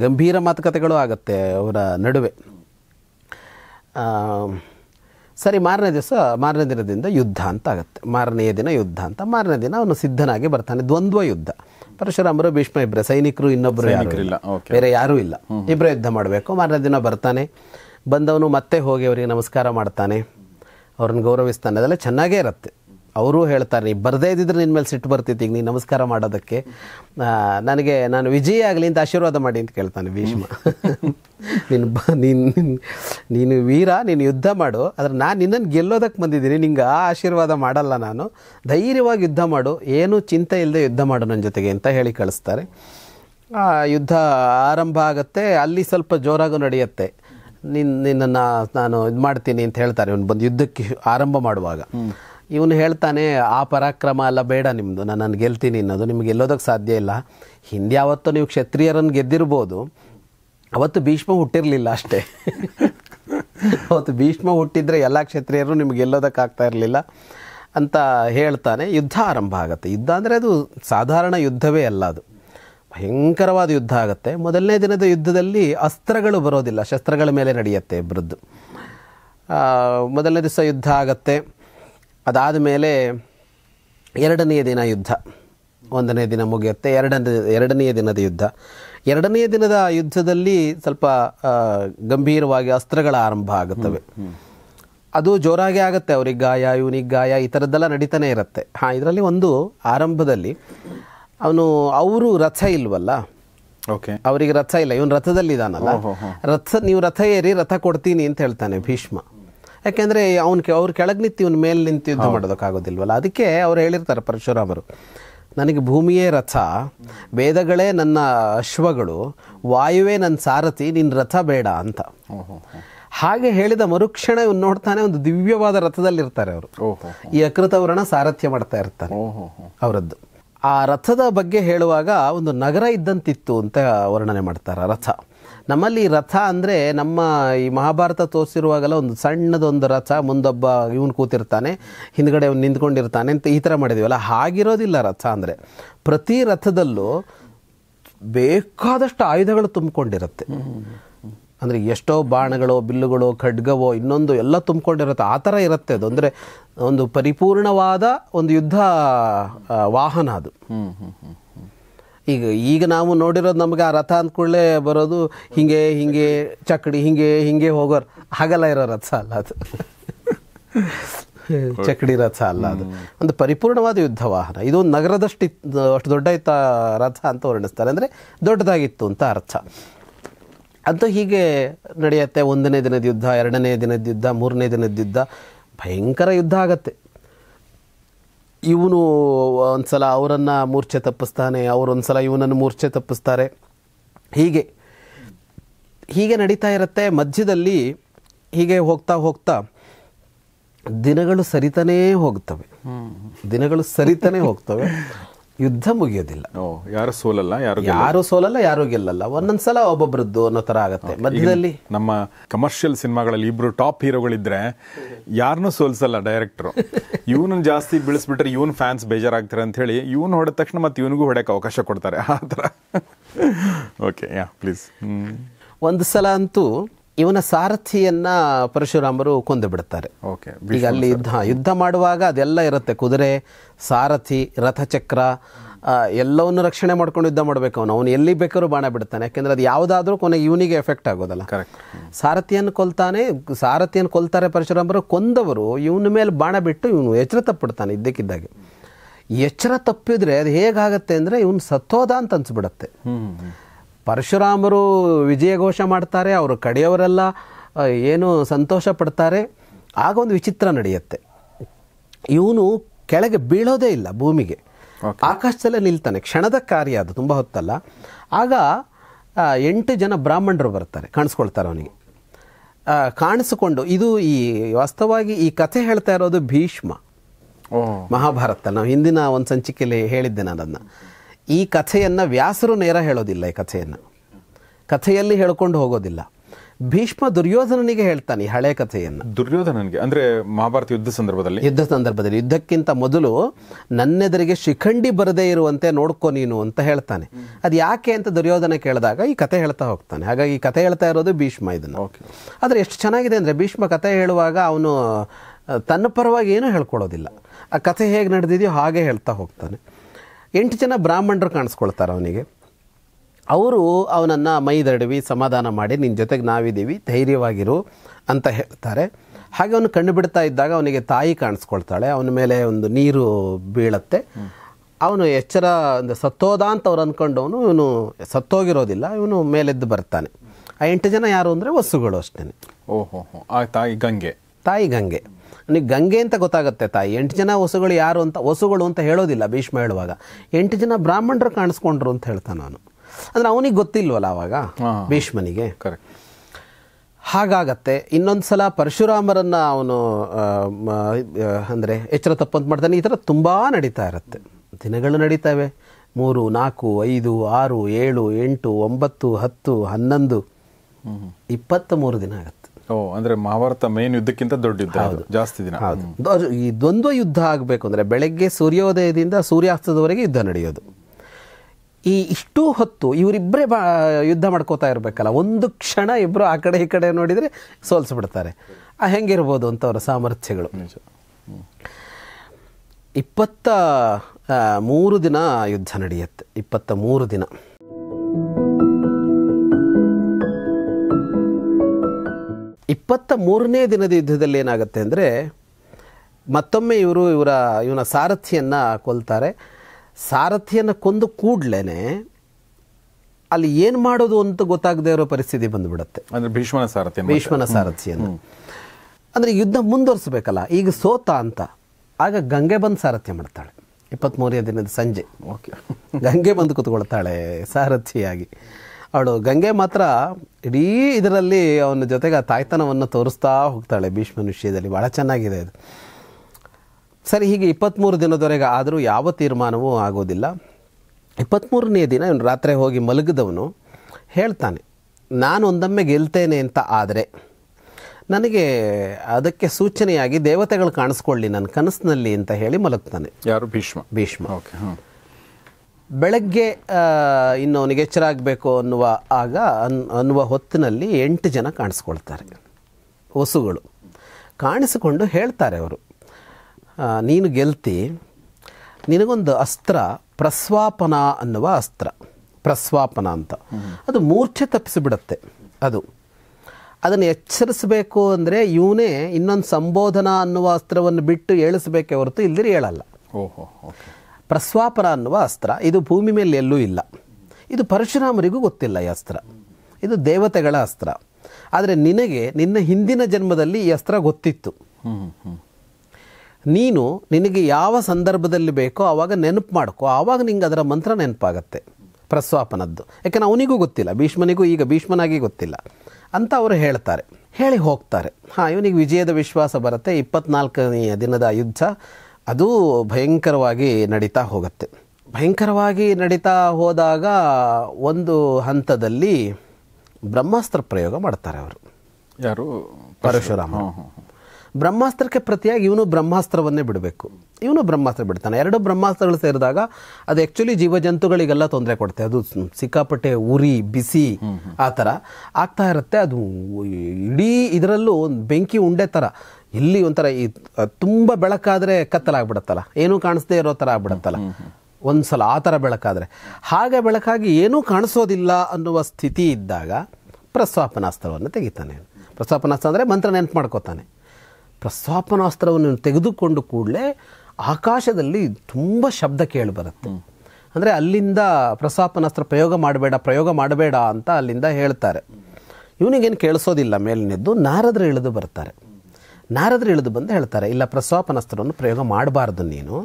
ಗಂಭೀರ ಮಾತುಕತೆಗಳು ಆಗತ್ತೆ ಅವರ ನಡುವೆ ಸರಿ ಮಾರನೇ ದಿವಸ ಮಾರನೇ ದಿನದಿಂದ ಯುದ್ಧ ಅಂತ ಆಗುತ್ತೆ ಮಾರನೆಯ ದಿನ ಯುದ್ಧ ಅಂತ ಮಾರನೇ ದಿನ ಅವನು ಸಿದ್ಧನಾಗಿ ಬರ್ತಾನೆ ದ್ವಂದ್ವ ಯುದ್ಧ ಪರಶುರಾಮರು ಭೀಷ್ಮ ಇಬ್ಬರೇ ಸೈನಿಕರು ಇನ್ನೊಬ್ಬರು ಬೇರೆ ಯಾರೂ ಇಲ್ಲ ಇಬ್ಬರೇ ಯುದ್ಧ ಮಾಡಬೇಕು ಮಾರನೇ ದಿನ ಬರ್ತಾನೆ ಬಂದವನು ಮತ್ತೆ ಹೋಗಿ ಅವರಿಗೆ ನಮಸ್ಕಾರ ಮಾಡ್ತಾನೆ ಅವ್ರನ್ನ ಗೌರವಿಸ್ತಾನೆ ಅದೆಲ್ಲ ಚೆನ್ನಾಗೇ ಇರುತ್ತೆ ಅವರು ಹೇಳ್ತಾರೆ ಬರದೇ ಇದ್ದಿದ್ರೆ ನಿನ್ನ ಮೇಲೆ ಸಿಟ್ಟು ಬರ್ತಿತ್ತು ಈಗ ನೀನು ನಮಸ್ಕಾರ ಮಾಡೋದಕ್ಕೆ ನನಗೆ ನಾನು ವಿಜಯ ಆಗಲಿ ಅಂತ ಆಶೀರ್ವಾದ ಮಾಡಿ ಅಂತ ಕೇಳ್ತಾನೆ ಭೀಷ್ಮ ನೀನು ಬ ನೀನು ನೀನು ವೀರ ನೀನು ಯುದ್ಧ ಮಾಡು ಆದರೆ ನಾನು ನಿನ್ನನ್ನು ಗೆಲ್ಲೋದಕ್ಕೆ ಬಂದಿದ್ದೀನಿ ನಿಂಗೆ ಆ ಆಶೀರ್ವಾದ ಮಾಡಲ್ಲ ನಾನು ಧೈರ್ಯವಾಗಿ ಯುದ್ಧ ಮಾಡು ಏನೂ ಚಿಂತೆ ಇಲ್ಲದೆ ಯುದ್ಧ ಮಾಡು ನನ್ನ ಜೊತೆಗೆ ಅಂತ ಹೇಳಿ ಕಳಿಸ್ತಾರೆ ಯುದ್ಧ ಆರಂಭ ಆಗುತ್ತೆ ಅಲ್ಲಿ ಸ್ವಲ್ಪ ಜೋರಾಗೂ ನಡೆಯುತ್ತೆ ನಿನ್ನ ನಿನ್ನನ್ನು ನಾನು ಇದು ಮಾಡ್ತೀನಿ ಅಂತ ಹೇಳ್ತಾರೆ ಇವನು ಬಂದು ಯುದ್ಧಕ್ಕೆ ಆರಂಭ ಮಾಡುವಾಗ ಇವನು ಹೇಳ್ತಾನೆ ಆ ಪರಾಕ್ರಮ ಎಲ್ಲ ಬೇಡ ನಿಮ್ಮದು ನಾನು ನಾನು ಗೆಲ್ತೀನಿ ಅನ್ನೋದು ನಿಮ್ಗೆ ಗೆಲ್ಲೋದಕ್ಕೆ ಸಾಧ್ಯ ಇಲ್ಲ ಹಿಂದೆ ಯಾವತ್ತೂ ನೀವು ಕ್ಷತ್ರಿಯರನ್ನು ಗೆದ್ದಿರ್ಬೋದು ಅವತ್ತು ಭೀಷ್ಮ ಹುಟ್ಟಿರಲಿಲ್ಲ ಅಷ್ಟೇ ಅವತ್ತು ಭೀಷ್ಮ ಹುಟ್ಟಿದರೆ ಎಲ್ಲ ಕ್ಷತ್ರಿಯರು ನಿಮ್ಗೆ ಆಗ್ತಾ ಇರಲಿಲ್ಲ ಅಂತ ಹೇಳ್ತಾನೆ ಯುದ್ಧ ಆರಂಭ ಆಗುತ್ತೆ ಯುದ್ಧ ಅಂದರೆ ಅದು ಸಾಧಾರಣ ಯುದ್ಧವೇ ಅಲ್ಲ ಅದು ಭಯಂಕರವಾದ ಯುದ್ಧ ಆಗುತ್ತೆ ಮೊದಲನೇ ದಿನದ ಯುದ್ಧದಲ್ಲಿ ಅಸ್ತ್ರಗಳು ಬರೋದಿಲ್ಲ ಶಸ್ತ್ರಗಳ ಮೇಲೆ ನಡೆಯುತ್ತೆ ಇಬ್ಬರದ್ದು ಮೊದಲನೇ ದಿವಸ ಯುದ್ಧ ಆಗುತ್ತೆ ಅದಾದ ಮೇಲೆ ಎರಡನೆಯ ದಿನ ಯುದ್ಧ ಒಂದನೇ ದಿನ ಮುಗಿಯುತ್ತೆ ಎರಡನೇ ಎರಡನೆಯ ದಿನದ ಯುದ್ಧ ಎರಡನೆಯ ದಿನದ ಯುದ್ಧದಲ್ಲಿ ಸ್ವಲ್ಪ ಗಂಭೀರವಾಗಿ ಅಸ್ತ್ರಗಳ ಆರಂಭ ಆಗುತ್ತವೆ ಅದು ಜೋರಾಗಿ ಆಗುತ್ತೆ ಅವ್ರಿಗೆ ಗಾಯ ಇವನಿಗೆ ಗಾಯ ಈ ಥರದ್ದೆಲ್ಲ ನಡೀತಾನೆ ಇರುತ್ತೆ ಹಾಂ ಇದರಲ್ಲಿ ಒಂದು ಆರಂಭದಲ್ಲಿ ಅವನು ಅವರು ರಥ ಇಲ್ವಲ್ಲ ಓಕೆ ಅವರಿಗೆ ರಥ ಇಲ್ಲ ಇವನು ರಥದಲ್ಲಿದ್ದಾನಲ್ಲ ರಥ ನೀವು ರಥ ಏರಿ ರಥ ಕೊಡ್ತೀನಿ ಅಂತ ಹೇಳ್ತಾನೆ ಭೀಷ್ಮ ಯಾಕೆಂದ್ರೆ ಅವ್ನು ಅವ್ರು ಕೆಳಗೆ ನಿಂತು ಇವನ್ ಮೇಲೆ ನಿಂತು ಯುದ್ಧ ಮಾಡೋದಕ್ಕಾಗೋದಿಲ್ವಲ್ಲ ಅದಕ್ಕೆ ಅವ್ರು ಹೇಳಿರ್ತಾರೆ ಪರಶುರಾಮರು ನನಗೆ ಭೂಮಿಯೇ ರಥ ವೇದಗಳೇ ನನ್ನ ಅಶ್ವಗಳು ವಾಯುವೇ ನನ್ನ ಸಾರಥಿ ನಿನ್ನ ರಥ ಬೇಡ ಅಂತ ಹಾಗೆ ಹೇಳಿದ ಮರುಕ್ಷಣ ಇವ್ನು ನೋಡ್ತಾನೆ ಒಂದು ದಿವ್ಯವಾದ ರಥದಲ್ಲಿರ್ತಾರೆ ಅವರು ಈ ಅಕೃತ ವರ್ಣ ಸಾರಥ್ಯ ಮಾಡ್ತಾ ಇರ್ತಾರೆ ಅವರದ್ದು ಆ ರಥದ ಬಗ್ಗೆ ಹೇಳುವಾಗ ಒಂದು ನಗರ ಇದ್ದಂತಿತ್ತು ಅಂತ ವರ್ಣನೆ ಮಾಡ್ತಾರೆ ರಥ ನಮ್ಮಲ್ಲಿ ರಥ ಅಂದರೆ ನಮ್ಮ ಈ ಮಹಾಭಾರತ ತೋರಿಸಿರುವಾಗೆಲ್ಲ ಒಂದು ಸಣ್ಣದೊಂದು ರಥ ಮುಂದೊಬ್ಬ ಇವನು ಕೂತಿರ್ತಾನೆ ಹಿಂದ್ಗಡೆ ಅವ್ನು ನಿಂತ್ಕೊಂಡಿರ್ತಾನೆ ಅಂತ ಈ ಥರ ಮಾಡಿದೀವಲ್ಲ ಹಾಗಿರೋದಿಲ್ಲ ರಥ ಅಂದರೆ ಪ್ರತಿ ರಥದಲ್ಲೂ ಬೇಕಾದಷ್ಟು ಆಯುಧಗಳು ತುಂಬಿಕೊಂಡಿರುತ್ತೆ ಅಂದರೆ ಎಷ್ಟೋ ಬಾಣಗಳು ಬಿಲ್ಲುಗಳು ಖಡ್ಗವೋ ಇನ್ನೊಂದು ಎಲ್ಲ ತುಂಬಿಕೊಂಡಿರುತ್ತೆ ಆ ಥರ ಇರುತ್ತೆ ಅದು ಅಂದರೆ ಒಂದು ಪರಿಪೂರ್ಣವಾದ ಒಂದು ಯುದ್ಧ ವಾಹನ ಅದು ಈಗ ಈಗ ನಾವು ನೋಡಿರೋದು ನಮ್ಗೆ ಆ ರಥ ಅಂದ್ಕೊಳ್ಳೆ ಬರೋದು ಹಿಂಗೆ ಹಿಂಗೆ ಚಕ್ಡಿ ಹಿಂಗೆ ಹಿಂಗೆ ಹೋಗೋರು ಹಾಗಲ್ಲ ಇರೋ ರಥ ಅಲ್ಲ ಅದು ಚಕ್ಡಿ ರಥ ಅಲ್ಲ ಅದು ಒಂದು ಪರಿಪೂರ್ಣವಾದ ಯುದ್ಧ ವಾಹನ ಇದು ನಗರದಷ್ಟು ಅಷ್ಟು ದೊಡ್ಡ ಇತ್ತ ರಥ ಅಂತ ವರ್ಣಿಸ್ತಾರೆ ಅಂದರೆ ದೊಡ್ಡದಾಗಿತ್ತು ಅಂತ ಅರ್ಥ ಅಂತ ಹೀಗೆ ನಡೆಯುತ್ತೆ ಒಂದನೇ ದಿನದ ಯುದ್ಧ ಎರಡನೇ ದಿನದ ಯುದ್ಧ ಮೂರನೇ ದಿನದ ಯುದ್ಧ ಭಯಂಕರ ಯುದ್ಧ ಆಗತ್ತೆ ಇವನು ಒಂದು ಸಲ ಅವರನ್ನು ಮೂರ್ಛೆ ತಪ್ಪಿಸ್ತಾನೆ ಅವರೊಂದ್ಸಲ ಸಲ ಇವನನ್ನು ಮೂರ್ಛೆ ತಪ್ಪಿಸ್ತಾರೆ ಹೀಗೆ ಹೀಗೆ ನಡೀತಾ ಇರುತ್ತೆ ಮಧ್ಯದಲ್ಲಿ ಹೀಗೆ ಹೋಗ್ತಾ ಹೋಗ್ತಾ ದಿನಗಳು ಸರಿತಾನೇ ಹೋಗ್ತವೆ ದಿನಗಳು ಸರಿತಾನೇ ಹೋಗ್ತವೆ ಯುದ್ಧ ಮುಗಿಯೋದಿಲ್ಲ ಯಾರು ಸೋಲಲ್ಲ ಯಾರು ಯಾರು ಸೋಲಲ್ಲ ಯಾರು ಗೆಲ್ಲಲ್ಲ ಒಂದೊಂದ್ಸಲ ಒಬ್ಬೊಬ್ರದ್ದು ಅನ್ನೋ ತರ ಆಗತ್ತೆ ಮಧ್ಯದಲ್ಲಿ ನಮ್ಮ ಕಮರ್ಷಿಯಲ್ ಸಿನಿಮಾಗಳಲ್ಲಿ ಇಬ್ರು ಟಾಪ್ ಹೀರೋಗಳಿದ್ರೆ ಯಾರನ್ನೂ ಸೋಲ್ಸಲ್ಲ ಡೈರೆಕ್ಟರ್ ಇವನು ಜಾಸ್ತಿ ಬಿಳಿಸ್ಬಿಟ್ರೆ ಇವನ್ ಫ್ಯಾನ್ಸ್ ಬೇಜಾರಾಗ್ತಾರೆ ಅಂತ ಹೇಳಿ ಇವನು ಹೊಡೆದ ತಕ್ಷಣ ಮತ್ತೆ ಇವನಿಗೂ ಹೊಡೆಯಕ್ಕೆ ಅವಕಾಶ ಕೊಡ್ತಾರೆ ಆ ಥರ ಓಕೆ ಯಾ ಪ್ಲೀಸ್ ಒಂದು ಸಲ ಅಂತೂ ಇವನ ಸಾರಥಿಯನ್ನ ಪರಶುರಾಮರು ಕೊಂದು ಬಿಡ್ತಾರೆ ಈಗ ಅಲ್ಲಿ ಯುದ್ಧ ಯುದ್ಧ ಮಾಡುವಾಗ ಅದೆಲ್ಲ ಇರುತ್ತೆ ಕುದುರೆ ಸಾರಥಿ ರಥಚಕ್ರ ಎಲ್ಲವನ್ನು ರಕ್ಷಣೆ ಮಾಡ್ಕೊಂಡು ಯುದ್ಧ ಮಾಡಬೇಕು ಅವನು ಅವನು ಎಲ್ಲಿ ಬೇಕಾದ್ರೂ ಬಾಣ ಬಿಡ್ತಾನೆ ಯಾಕೆಂದ್ರೆ ಅದು ಯಾವುದಾದ್ರೂ ಕೊನೆಗೆ ಇವನಿಗೆ ಎಫೆಕ್ಟ್ ಆಗೋದಲ್ಲ ಸಾರಥಿಯನ್ನು ಕೊಲ್ತಾನೆ ಸಾರಥಿಯನ್ನು ಕೊಲ್ತಾರೆ ಪರಶುರಾಮರು ಕೊಂದವರು ಇವನ ಮೇಲೆ ಬಾಣ ಬಿಟ್ಟು ಇವನು ಎಚ್ಚರ ತಪ್ಪಿಡ್ತಾನೆ ಇದ್ದಕ್ಕಿದ್ದಾಗೆ ಎಚ್ಚರ ತಪ್ಪಿದ್ರೆ ಅದು ಹೇಗಾಗತ್ತೆ ಅಂದರೆ ಇವನು ಸತ್ತೋದ ಅಂತ ಅನ್ಸ್ಬಿಡತ್ತೆ ಪರಶುರಾಮರು ವಿಜಯ ಘೋಷ ಮಾಡ್ತಾರೆ ಅವರು ಕಡೆಯವರೆಲ್ಲ ಏನು ಸಂತೋಷ ಪಡ್ತಾರೆ ಆಗ ಒಂದು ವಿಚಿತ್ರ ನಡೆಯುತ್ತೆ ಇವನು ಕೆಳಗೆ ಬೀಳೋದೇ ಇಲ್ಲ ಭೂಮಿಗೆ ಆಕಾಶದಲ್ಲೇ ನಿಲ್ತಾನೆ ಕ್ಷಣದ ಕಾರ್ಯ ಅದು ತುಂಬ ಹೊತ್ತಲ್ಲ ಆಗ ಎಂಟು ಜನ ಬ್ರಾಹ್ಮಣರು ಬರ್ತಾರೆ ಕಾಣಿಸ್ಕೊಳ್ತಾರೆ ಅವನಿಗೆ ಕಾಣಿಸಿಕೊಂಡು ಇದು ಈ ವಾಸ್ತವವಾಗಿ ಈ ಕಥೆ ಹೇಳ್ತಾ ಇರೋದು ಭೀಷ್ಮ ಮಹಾಭಾರತ ನಾವು ಹಿಂದಿನ ಒಂದು ಸಂಚಿಕೆಯಲ್ಲಿ ಹೇಳಿದ್ದೆ ನಾನು ಅದನ್ನು ಈ ಕಥೆಯನ್ನು ವ್ಯಾಸರು ನೇರ ಹೇಳೋದಿಲ್ಲ ಈ ಕಥೆಯನ್ನು ಕಥೆಯಲ್ಲಿ ಹೇಳ್ಕೊಂಡು ಹೋಗೋದಿಲ್ಲ ಭೀಷ್ಮ ದುರ್ಯೋಧನನಿಗೆ ಹೇಳ್ತಾನೆ ಈ ಹಳೆ ಕಥೆಯನ್ನು ದುರ್ಯೋಧನನಿಗೆ ಅಂದರೆ ಮಹಾಭಾರತ ಯುದ್ಧ ಸಂದರ್ಭದಲ್ಲಿ ಯುದ್ಧ ಸಂದರ್ಭದಲ್ಲಿ ಯುದ್ಧಕ್ಕಿಂತ ಮೊದಲು ನನ್ನೆದರಿಗೆ ಶಿಖಂಡಿ ಬರದೇ ಇರುವಂತೆ ನೋಡ್ಕೋ ನೀನು ಅಂತ ಹೇಳ್ತಾನೆ ಅದು ಯಾಕೆ ಅಂತ ದುರ್ಯೋಧನ ಕೇಳಿದಾಗ ಈ ಕತೆ ಹೇಳ್ತಾ ಹೋಗ್ತಾನೆ ಹಾಗಾಗಿ ಈ ಕಥೆ ಹೇಳ್ತಾ ಇರೋದು ಭೀಷ್ಮ ಇದನ್ನು ಆದರೆ ಎಷ್ಟು ಚೆನ್ನಾಗಿದೆ ಅಂದರೆ ಭೀಷ್ಮ ಕತೆ ಹೇಳುವಾಗ ಅವನು ತನ್ನ ಪರವಾಗಿ ಏನೂ ಹೇಳ್ಕೊಳ್ಳೋದಿಲ್ಲ ಆ ಕಥೆ ಹೇಗೆ ನಡೆದಿದೆಯೋ ಹಾಗೆ ಹೇಳ್ತಾ ಹೋಗ್ತಾನೆ ಎಂಟು ಜನ ಬ್ರಾಹ್ಮಣರು ಕಾಣಿಸ್ಕೊಳ್ತಾರೆ ಅವನಿಗೆ ಅವರು ಅವನನ್ನು ಮೈದಡವಿ ಸಮಾಧಾನ ಮಾಡಿ ನಿನ್ನ ಜೊತೆಗೆ ನಾವಿದ್ದೀವಿ ಧೈರ್ಯವಾಗಿರು ಅಂತ ಹೇಳ್ತಾರೆ ಹಾಗೆ ಅವನು ಕಂಡುಬಿಡ್ತಾ ಇದ್ದಾಗ ಅವನಿಗೆ ತಾಯಿ ಕಾಣಿಸ್ಕೊಳ್ತಾಳೆ ಅವನ ಮೇಲೆ ಒಂದು ನೀರು ಬೀಳತ್ತೆ ಅವನು ಎಚ್ಚರ ಒಂದು ಸತ್ತೋದ ಅಂತ ಅವ್ರು ಅಂದ್ಕೊಂಡವನು ಇವನು ಸತ್ತೋಗಿರೋದಿಲ್ಲ ಇವನು ಮೇಲೆದ್ದು ಬರ್ತಾನೆ ಆ ಎಂಟು ಜನ ಯಾರು ಅಂದರೆ ವಸ್ಸುಗಳು ಅಷ್ಟೇ ಓಹೋ ಆ ತಾಯಿ ಗಂಗೆ ತಾಯಿ ಗಂಗೆ ನನಗೆ ಗಂಗೆ ಅಂತ ಗೊತ್ತಾಗುತ್ತೆ ತಾಯಿ ಎಂಟು ಜನ ವಸುಗಳು ಯಾರು ಅಂತ ವಸುಗಳು ಅಂತ ಹೇಳೋದಿಲ್ಲ ಭೀಷ್ಮ ಹೇಳುವಾಗ ಎಂಟು ಜನ ಬ್ರಾಹ್ಮಣರು ಕಾಣಿಸ್ಕೊಂಡ್ರು ಅಂತ ಹೇಳ್ತಾನೆ ನಾನು ಅಂದರೆ ಅವನಿಗೆ ಗೊತ್ತಿಲ್ವಲ್ಲ ಆವಾಗ ಭೀಷ್ಮನಿಗೆ ಕರೆಕ್ಟ್ ಹಾಗಾಗತ್ತೆ ಇನ್ನೊಂದು ಸಲ ಪರಶುರಾಮರನ್ನ ಅವನು ಅಂದರೆ ಎಚ್ಚರ ತಪ್ಪಂತ ಮಾಡ್ತಾನೆ ಈ ಥರ ತುಂಬ ನಡೀತಾ ಇರುತ್ತೆ ದಿನಗಳು ನಡೀತಾವೆ ಮೂರು ನಾಲ್ಕು ಐದು ಆರು ಏಳು ಎಂಟು ಒಂಬತ್ತು ಹತ್ತು ಹನ್ನೊಂದು ಇಪ್ಪತ್ತ ಮೂರು ದಿನ ಆಗುತ್ತೆ ಓ ಮಹಾಭಾರತ ಮೇನ್ ಯುದ್ಧಕ್ಕಿಂತ ದೊಡ್ಡ ಯುದ್ಧ ಜಾಸ್ತಿ ದಿನ ಈ ದ್ವಂದ್ವ ಯುದ್ಧ ಆಗಬೇಕು ಅಂದ್ರೆ ಬೆಳಗ್ಗೆ ಸೂರ್ಯೋದಯದಿಂದ ಸೂರ್ಯಾಸ್ತದವರೆಗೆ ಯುದ್ಧ ನಡೆಯೋದು ಈ ಇಷ್ಟು ಹೊತ್ತು ಇವರಿಬ್ಬರೇ ಯುದ್ಧ ಮಾಡ್ಕೋತಾ ಇರಬೇಕಲ್ಲ ಒಂದು ಕ್ಷಣ ಇಬ್ಬರು ಆ ಕಡೆ ಈ ಕಡೆ ನೋಡಿದರೆ ಸೋಲಿಸ್ಬಿಡ್ತಾರೆ ಆ ಹೆಂಗಿರ್ಬೋದು ಅಂತ ಅವರ ಸಾಮರ್ಥ್ಯಗಳು ಇಪ್ಪತ್ತ ಮೂರು ದಿನ ಯುದ್ಧ ನಡೆಯುತ್ತೆ ಇಪ್ಪತ್ತ ಮೂರು ದಿನ ಇಪ್ಪತ್ತ ಮೂರನೇ ದಿನದ ಯುದ್ಧದಲ್ಲಿ ಏನಾಗುತ್ತೆ ಅಂದರೆ ಮತ್ತೊಮ್ಮೆ ಇವರು ಇವರ ಇವನ ಸಾರಥಿಯನ್ನು ಕೊಲ್ತಾರೆ ಸಾರಥಿಯನ್ನು ಕೊಂದು ಕೂಡ್ಲೇ ಅಲ್ಲಿ ಏನು ಮಾಡೋದು ಅಂತ ಗೊತ್ತಾಗದೇ ಇರೋ ಪರಿಸ್ಥಿತಿ ಬಂದುಬಿಡುತ್ತೆ ಅಂದರೆ ಭೀಷ್ಮನ ಸಾರಥಿ ಭೀಷ್ಮನ ಸಾರಥಿಯನ್ನು ಅಂದರೆ ಯುದ್ಧ ಮುಂದುವರಿಸಬೇಕಲ್ಲ ಈಗ ಸೋತ ಅಂತ ಆಗ ಗಂಗೆ ಬಂದು ಸಾರಥ್ಯ ಮಾಡ್ತಾಳೆ ಇಪ್ಪತ್ತ್ಮೂರನೇ ದಿನದ ಸಂಜೆ ಓಕೆ ಗಂಗೆ ಬಂದು ಕೂತ್ಕೊಳ್ತಾಳೆ ಸಾರಥಿಯಾಗಿ ಅವಳು ಗಂಗೆ ಮಾತ್ರ ಇಡೀ ಇದರಲ್ಲಿ ಅವನ ಜೊತೆಗೆ ಆ ತಾಯ್ತನವನ್ನು ತೋರಿಸ್ತಾ ಹೋಗ್ತಾಳೆ ಭೀಷ್ಮನ ವಿಷಯದಲ್ಲಿ ಭಾಳ ಚೆನ್ನಾಗಿದೆ ಅದು ಸರಿ ಹೀಗೆ ಇಪ್ಪತ್ತ್ಮೂರು ದಿನದವರೆಗೆ ಆದರೂ ಯಾವ ತೀರ್ಮಾನವೂ ಆಗೋದಿಲ್ಲ ಇಪ್ಪತ್ತ್ಮೂರನೇ ದಿನ ಇವನು ರಾತ್ರಿ ಹೋಗಿ ಮಲಗಿದವನು ಹೇಳ್ತಾನೆ ನಾನು ಒಂದೊಮ್ಮೆ ಗೆಲ್ತೇನೆ ಅಂತ ಆದರೆ ನನಗೆ ಅದಕ್ಕೆ ಸೂಚನೆಯಾಗಿ ದೇವತೆಗಳು ಕಾಣಿಸ್ಕೊಳ್ಳಿ ನನ್ನ ಕನಸಿನಲ್ಲಿ ಅಂತ ಹೇಳಿ ಮಲಗ್ತಾನೆ ಯಾರು ಭೀಷ್ಮ ಭೀಷ್ಮ ಓಕೆ ಬೆಳಗ್ಗೆ ಇನ್ನು ಅವನಿಗೆ ಎಚ್ಚರಾಗಬೇಕು ಅನ್ನುವ ಆಗ ಅನ್ ಅನ್ನುವ ಹೊತ್ತಿನಲ್ಲಿ ಎಂಟು ಜನ ಕಾಣಿಸ್ಕೊಳ್ತಾರೆ ಹೊಸುಗಳು ಕಾಣಿಸಿಕೊಂಡು ಹೇಳ್ತಾರೆ ಅವರು ನೀನು ಗೆಲ್ತಿ ನಿನಗೊಂದು ಅಸ್ತ್ರ ಪ್ರಸ್ವಾಪನ ಅನ್ನುವ ಅಸ್ತ್ರ ಪ್ರಸ್ವಾಪನ ಅಂತ ಅದು ಮೂರ್ಛೆ ತಪ್ಪಿಸಿಬಿಡತ್ತೆ ಅದು ಅದನ್ನು ಎಚ್ಚರಿಸಬೇಕು ಅಂದರೆ ಇವನೇ ಇನ್ನೊಂದು ಸಂಬೋಧನ ಅನ್ನುವ ಅಸ್ತ್ರವನ್ನು ಬಿಟ್ಟು ಏಳಿಸಬೇಕೆ ಹೊರತು ಇಲ್ದಿರಿ ಹೇಳಲ್ಲ ಓಹೋ ಪ್ರಸ್ವಾಪರ ಅನ್ನುವ ಅಸ್ತ್ರ ಇದು ಭೂಮಿ ಮೇಲೆ ಎಲ್ಲೂ ಇಲ್ಲ ಇದು ಪರಶುರಾಮರಿಗೂ ಗೊತ್ತಿಲ್ಲ ಈ ಅಸ್ತ್ರ ಇದು ದೇವತೆಗಳ ಅಸ್ತ್ರ ಆದರೆ ನಿನಗೆ ನಿನ್ನ ಹಿಂದಿನ ಜನ್ಮದಲ್ಲಿ ಈ ಅಸ್ತ್ರ ಗೊತ್ತಿತ್ತು ನೀನು ನಿನಗೆ ಯಾವ ಸಂದರ್ಭದಲ್ಲಿ ಬೇಕೋ ಆವಾಗ ನೆನಪು ಮಾಡ್ಕೋ ಆವಾಗ ನಿಂಗೆ ಅದರ ಮಂತ್ರ ನೆನಪಾಗತ್ತೆ ಪ್ರಸ್ವಾಪನದ್ದು ಯಾಕೆಂದ್ರೆ ಅವನಿಗೂ ಗೊತ್ತಿಲ್ಲ ಭೀಷ್ಮನಿಗೂ ಈಗ ಭೀಷ್ಮನಾಗಿ ಗೊತ್ತಿಲ್ಲ ಅಂತ ಅವರು ಹೇಳ್ತಾರೆ ಹೇಳಿ ಹೋಗ್ತಾರೆ ಹಾಂ ಇವನಿಗೆ ವಿಜಯದ ವಿಶ್ವಾಸ ಬರುತ್ತೆ ಇಪ್ಪತ್ನಾಲ್ಕನೆಯ ದಿನದ ಯುದ್ಧ ಅದು ಭಯಂಕರವಾಗಿ ನಡೀತಾ ಹೋಗುತ್ತೆ ಭಯಂಕರವಾಗಿ ನಡೀತಾ ಹೋದಾಗ ಒಂದು ಹಂತದಲ್ಲಿ ಬ್ರಹ್ಮಾಸ್ತ್ರ ಪ್ರಯೋಗ ಮಾಡ್ತಾರೆ ಅವರು ಯಾರು ಪರಶುರಾಮ ಬ್ರಹ್ಮಾಸ್ತ್ರಕ್ಕೆ ಪ್ರತಿಯಾಗಿ ಇವನು ಬ್ರಹ್ಮಾಸ್ತ್ರವನ್ನೇ ಬಿಡಬೇಕು ಇವನು ಬ್ರಹ್ಮಾಸ್ತ್ರ ಬಿಡ್ತಾನೆ ಎರಡು ಬ್ರಹ್ಮಾಸ್ತ್ರಗಳು ಸೇರಿದಾಗ ಅದು ಆ್ಯಕ್ಚುಲಿ ಜಂತುಗಳಿಗೆಲ್ಲ ತೊಂದರೆ ಕೊಡುತ್ತೆ ಅದು ಸಿಕ್ಕಾಪಟ್ಟೆ ಉರಿ ಬಿಸಿ ಆ ಥರ ಆಗ್ತಾ ಇರುತ್ತೆ ಅದು ಇಡೀ ಇದರಲ್ಲೂ ಒಂದು ಬೆಂಕಿ ಉಂಡೆ ಥರ ಇಲ್ಲಿ ಒಂಥರ ಈ ತುಂಬ ಬೆಳಕಾದರೆ ಕತ್ತಲಾಗ್ಬಿಡತ್ತಲ್ಲ ಏನೂ ಕಾಣಿಸ್ದೇ ಇರೋ ಥರ ಆಗ್ಬಿಡತ್ತಲ್ಲ ಒಂದು ಸಲ ಆ ಥರ ಬೆಳಕಾದರೆ ಹಾಗೆ ಬೆಳಕಾಗಿ ಏನೂ ಕಾಣಿಸೋದಿಲ್ಲ ಅನ್ನುವ ಸ್ಥಿತಿ ಇದ್ದಾಗ ಪ್ರಸ್ವಾಪನಾಸ್ತ್ರವನ್ನು ತೆಗಿತಾನೆ ಪ್ರಸ್ವಾಪನಾಸ್ತ್ರ ಅಂದರೆ ಮಂತ್ರ ನೆನಪು ಮಾಡ್ಕೋತಾನೆ ಪ್ರಸ್ವಾಪನಾಸ್ತ್ರವನ್ನು ತೆಗೆದುಕೊಂಡು ಕೂಡಲೇ ಆಕಾಶದಲ್ಲಿ ತುಂಬ ಶಬ್ದ ಕೇಳಿ ಬರುತ್ತೆ ಅಂದರೆ ಅಲ್ಲಿಂದ ಪ್ರಸ್ವಾಪನಾಸ್ತ್ರ ಪ್ರಯೋಗ ಮಾಡಬೇಡ ಪ್ರಯೋಗ ಮಾಡಬೇಡ ಅಂತ ಅಲ್ಲಿಂದ ಹೇಳ್ತಾರೆ ಇವನಿಗೇನು ಕೇಳಿಸೋದಿಲ್ಲ ಮೇಲಿನದ್ದು ನಾರದರು ಇಳಿದು ಬರ್ತಾರೆ ನಾರದರು ಇಳಿದು ಬಂದು ಹೇಳ್ತಾರೆ ಇಲ್ಲ ಪ್ರಸ್ವಾಪನಸ್ತ್ರವನ್ನು ಪ್ರಯೋಗ ಮಾಡಬಾರ್ದು ನೀನು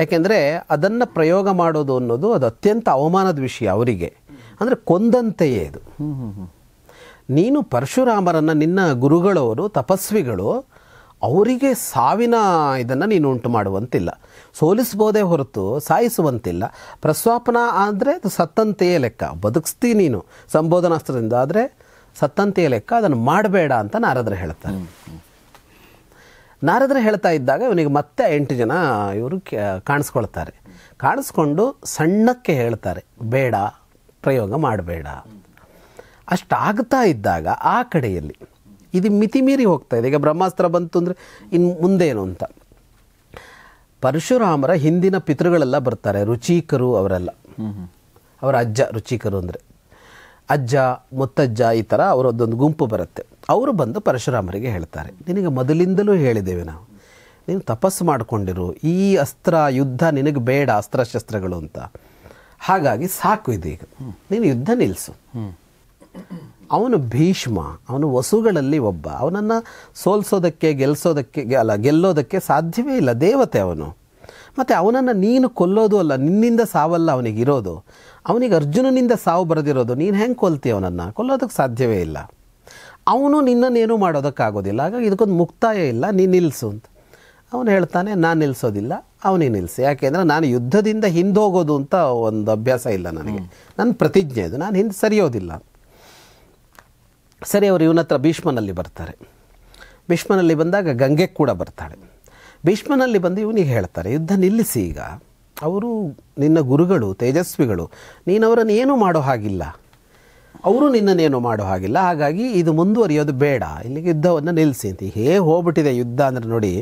ಯಾಕೆಂದರೆ ಅದನ್ನು ಪ್ರಯೋಗ ಮಾಡೋದು ಅನ್ನೋದು ಅದು ಅತ್ಯಂತ ಅವಮಾನದ ವಿಷಯ ಅವರಿಗೆ ಅಂದರೆ ಕೊಂದಂತೆಯೇ ಇದು ನೀನು ಪರಶುರಾಮರನ್ನು ನಿನ್ನ ಗುರುಗಳವರು ತಪಸ್ವಿಗಳು ಅವರಿಗೆ ಸಾವಿನ ಇದನ್ನು ನೀನು ಉಂಟು ಮಾಡುವಂತಿಲ್ಲ ಸೋಲಿಸ್ಬೋದೇ ಹೊರತು ಸಾಯಿಸುವಂತಿಲ್ಲ ಪ್ರಸ್ವಾಪನ ಆದರೆ ಅದು ಸತ್ತಂತೆಯೇ ಲೆಕ್ಕ ಬದುಕಿಸ್ತೀ ನೀನು ಸಂಬೋಧನಾಸ್ತ್ರದಿಂದ ಆದರೆ ಸತ್ತಂತೆಯೇ ಲೆಕ್ಕ ಅದನ್ನು ಮಾಡಬೇಡ ಅಂತ ನಾರದರು ಹೇಳ್ತಾರೆ ನಾರದರು ಹೇಳ್ತಾ ಇದ್ದಾಗ ಇವನಿಗೆ ಮತ್ತೆ ಎಂಟು ಜನ ಇವರು ಕಾಣಿಸ್ಕೊಳ್ತಾರೆ ಕಾಣಿಸ್ಕೊಂಡು ಸಣ್ಣಕ್ಕೆ ಹೇಳ್ತಾರೆ ಬೇಡ ಪ್ರಯೋಗ ಮಾಡಬೇಡ ಅಷ್ಟಾಗ್ತಾ ಇದ್ದಾಗ ಆ ಕಡೆಯಲ್ಲಿ ಇದು ಮಿತಿ ಮೀರಿ ಹೋಗ್ತಾ ಇದೆ ಈಗ ಬ್ರಹ್ಮಾಸ್ತ್ರ ಬಂತು ಅಂದರೆ ಇನ್ನು ಮುಂದೇನು ಅಂತ ಪರಶುರಾಮರ ಹಿಂದಿನ ಪಿತೃಗಳೆಲ್ಲ ಬರ್ತಾರೆ ರುಚಿಕರು ಅವರೆಲ್ಲ ಅವರ ಅಜ್ಜ ರುಚಿಕರು ಅಂದರೆ ಅಜ್ಜ ಮುತ್ತಜ್ಜ ಈ ಥರ ಅವರದ್ದೊಂದು ಗುಂಪು ಬರುತ್ತೆ ಅವರು ಬಂದು ಪರಶುರಾಮರಿಗೆ ಹೇಳ್ತಾರೆ ನಿನಗೆ ಮೊದಲಿಂದಲೂ ಹೇಳಿದ್ದೇವೆ ನಾವು ನೀನು ತಪಸ್ಸು ಮಾಡಿಕೊಂಡಿರು ಈ ಅಸ್ತ್ರ ಯುದ್ಧ ನಿನಗೆ ಬೇಡ ಅಸ್ತ್ರಶಸ್ತ್ರಗಳು ಅಂತ ಹಾಗಾಗಿ ಸಾಕು ಇದೀಗ ನೀನು ಯುದ್ಧ ನಿಲ್ಲಿಸು ಅವನು ಭೀಷ್ಮ ಅವನು ವಸುಗಳಲ್ಲಿ ಒಬ್ಬ ಅವನನ್ನು ಸೋಲ್ಸೋದಕ್ಕೆ ಗೆಲ್ಲಿಸೋದಕ್ಕೆ ಅಲ್ಲ ಗೆಲ್ಲೋದಕ್ಕೆ ಸಾಧ್ಯವೇ ಇಲ್ಲ ದೇವತೆ ಅವನು ಮತ್ತು ಅವನನ್ನು ನೀನು ಕೊಲ್ಲೋದು ಅಲ್ಲ ನಿನ್ನಿಂದ ಸಾವಲ್ಲ ಅವನಿಗೆ ಇರೋದು ಅವನಿಗೆ ಅರ್ಜುನನಿಂದ ಸಾವು ಬರೆದಿರೋದು ನೀನು ಹೆಂಗೆ ಕೊಲ್ತೀಯ ಅವನನ್ನು ಕೊಲ್ಲೋದಕ್ಕೆ ಸಾಧ್ಯವೇ ಇಲ್ಲ ಅವನು ಏನೂ ಮಾಡೋದಕ್ಕಾಗೋದಿಲ್ಲ ಹಾಗಾಗಿ ಇದಕ್ಕೊಂದು ಮುಕ್ತಾಯ ಇಲ್ಲ ನೀನು ನಿಲ್ಲಿಸು ಅಂತ ಅವನು ಹೇಳ್ತಾನೆ ನಾನು ನಿಲ್ಲಿಸೋದಿಲ್ಲ ಅವನೇ ನಿಲ್ಲಿಸಿ ಯಾಕೆಂದರೆ ನಾನು ಯುದ್ಧದಿಂದ ಹಿಂದೋಗೋದು ಅಂತ ಒಂದು ಅಭ್ಯಾಸ ಇಲ್ಲ ನನಗೆ ನನ್ನ ಪ್ರತಿಜ್ಞೆ ಇದು ನಾನು ಹಿಂದೆ ಸರಿಯೋದಿಲ್ಲ ಸರಿ ಅವರು ಇವನ ಹತ್ರ ಭೀಷ್ಮನಲ್ಲಿ ಬರ್ತಾರೆ ಭೀಷ್ಮನಲ್ಲಿ ಬಂದಾಗ ಗಂಗೆ ಕೂಡ ಬರ್ತಾಳೆ ಭೀಷ್ಮನಲ್ಲಿ ಬಂದು ಇವನಿಗೆ ಹೇಳ್ತಾರೆ ಯುದ್ಧ ನಿಲ್ಲಿಸಿ ಈಗ ಅವರು ನಿನ್ನ ಗುರುಗಳು ತೇಜಸ್ವಿಗಳು ನೀನವರನ್ನು ಏನೂ ಮಾಡೋ ಹಾಗಿಲ್ಲ ಅವರು ನಿನ್ನನ್ನೇನು ಮಾಡೋ ಹಾಗಿಲ್ಲ ಹಾಗಾಗಿ ಇದು ಮುಂದುವರಿಯೋದು ಬೇಡ ಇಲ್ಲಿಗೆ ಯುದ್ಧವನ್ನು ನಿಲ್ಲಿಸಿ ಅಂತ ಹೇ ಹೋಗ್ಬಿಟ್ಟಿದೆ ಯುದ್ಧ ಅಂದರೆ ನೋಡಿ